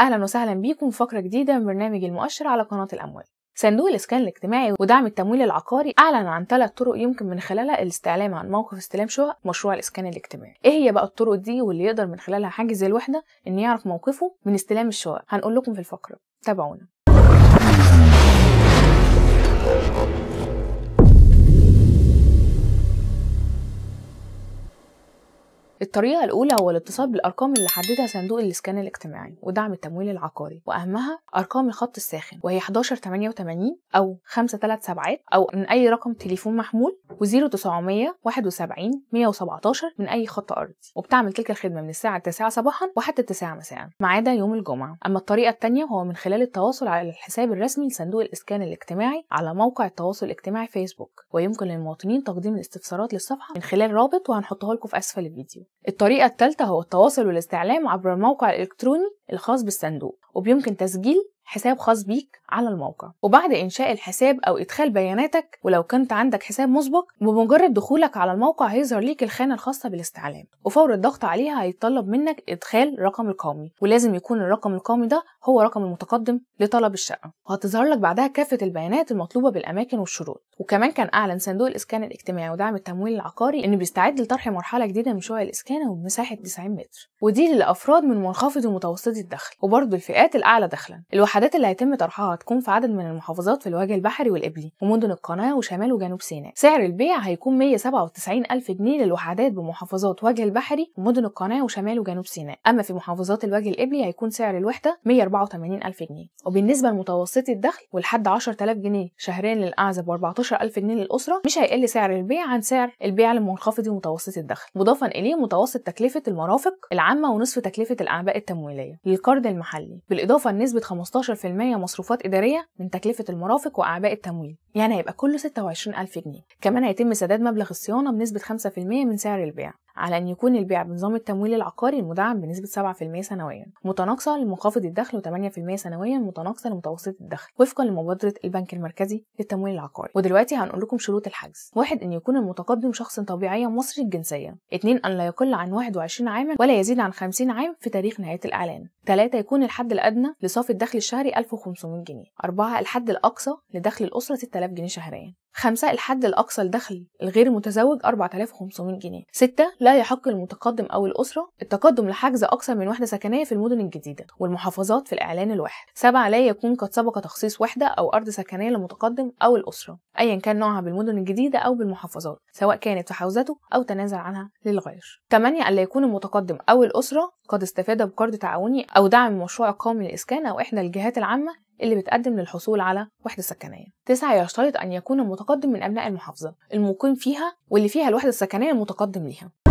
اهلا وسهلا بيكم في فقره جديده من برنامج المؤشر على قناه الاموال صندوق الاسكان الاجتماعي ودعم التمويل العقاري اعلن عن ثلاث طرق يمكن من خلالها الاستعلام عن موقف استلام شقق مشروع الاسكان الاجتماعي ايه هي بقى الطرق دي واللي يقدر من خلالها حاجز الوحده ان يعرف موقفه من استلام الشقق هنقول لكم في الفقره تابعونا الطريقة الأولى هو الاتصال بالأرقام اللي حددها صندوق الإسكان الاجتماعي ودعم التمويل العقاري وأهمها أرقام الخط الساخن وهي 1188 أو 537 أو من أي رقم تليفون محمول و0900 71 117 من أي خط أرضي وبتعمل تلك الخدمة من الساعة 9 صباحا وحتى 9 مساء ما عدا يوم الجمعة أما الطريقة الثانية هو من خلال التواصل على الحساب الرسمي لصندوق الإسكان الاجتماعي على موقع التواصل الاجتماعي فيسبوك ويمكن للمواطنين تقديم الاستفسارات للصفحة من خلال رابط وهنحطه لكم في أسفل الفيديو الطريقة الثالثة هو التواصل والاستعلام عبر الموقع الإلكتروني الخاص بالصندوق وبيمكن تسجيل حساب خاص بيك على الموقع وبعد إنشاء الحساب أو إدخال بياناتك ولو كنت عندك حساب مسبق بمجرد دخولك على الموقع هيظهر ليك الخانة الخاصة بالاستعلام وفور الضغط عليها هيتطلب منك إدخال رقم القومي ولازم يكون الرقم القومي ده هو رقم المتقدم لطلب الشقة وهتظهر لك بعدها كافة البيانات المطلوبة بالأماكن والشروط وكمان كان أعلن صندوق الإسكان الاجتماعي ودعم التمويل العقاري إنه بيستعد لطرح مرحلة جديدة من شقق الإسكان وبمساحة 90 متر ودي للأفراد من منخفض ومتوسطي الدخل وبرضه الفئات الأعلى دخلا الوحدات اللي هيتم طرحها هتكون في عدد من المحافظات في الوجه البحري والإبلي ومدن القناة وشمال وجنوب سيناء سعر البيع هيكون 197 ألف جنيه للوحدات بمحافظات وجه البحري ومدن القناة وشمال وجنوب سيناء أما في محافظات الوجه الإبلي هيكون سعر الوحدة 184 ألف جنيه وبالنسبة لمتوسطي الدخل ولحد 10000 جنيه شهرين للأعزب و14000 جنيه للأسرة مش هيقل سعر البيع عن سعر البيع المنخفض ومتوسط الدخل مضافا إليه متوسط تكلفة المرافق العامة ونصف تكلفة الأعباء التمويلية للقرض المحلي بالإضافة لنسبة 15% مصروفات إدارية من تكلفة المرافق وأعباء التمويل يعني هيبقى كله 26000 جنيه كمان هيتم سداد مبلغ الصيانة بنسبة 5% من سعر البيع على أن يكون البيع بنظام التمويل العقاري المدعم بنسبة 7% سنويا متناقصة لمنخفض الدخل و8% سنويا متناقصة لمتوسط الدخل وفقا لمبادرة البنك المركزي للتمويل العقاري ودلوقتي هنقول لكم شروط الحجز واحد أن يكون المتقدم شخص طبيعي مصري الجنسية اثنين أن لا يقل عن 21 عاما ولا يزيد عن 50 عام في تاريخ نهاية الإعلان ثلاثة يكون الحد الأدنى لصافي الدخل الشهري 1500 جنيه أربعة الحد الأقصى لدخل الأسرة 6000 جنيه شهريا خمسة الحد الأقصى لدخل الغير متزوج 4500 جنيه ستة لا يحق للمتقدم أو الأسرة التقدم لحجز أكثر من وحدة سكنية في المدن الجديدة والمحافظات في الإعلان الواحد سبعة لا يكون قد سبق تخصيص وحدة أو أرض سكنية للمتقدم أو الأسرة أيا كان نوعها بالمدن الجديدة أو بالمحافظات سواء كانت في حوزته أو تنازل عنها للغير ثمانية ألا يكون المتقدم أو الأسرة قد استفاد بقرض تعاوني أو دعم مشروع قومي للإسكان أو إحدى الجهات العامة اللي بتقدم للحصول على وحدة سكنية. تسعة يشترط أن يكون المتقدم من أبناء المحافظة المقيم فيها واللي فيها الوحدة السكنية المتقدم ليها.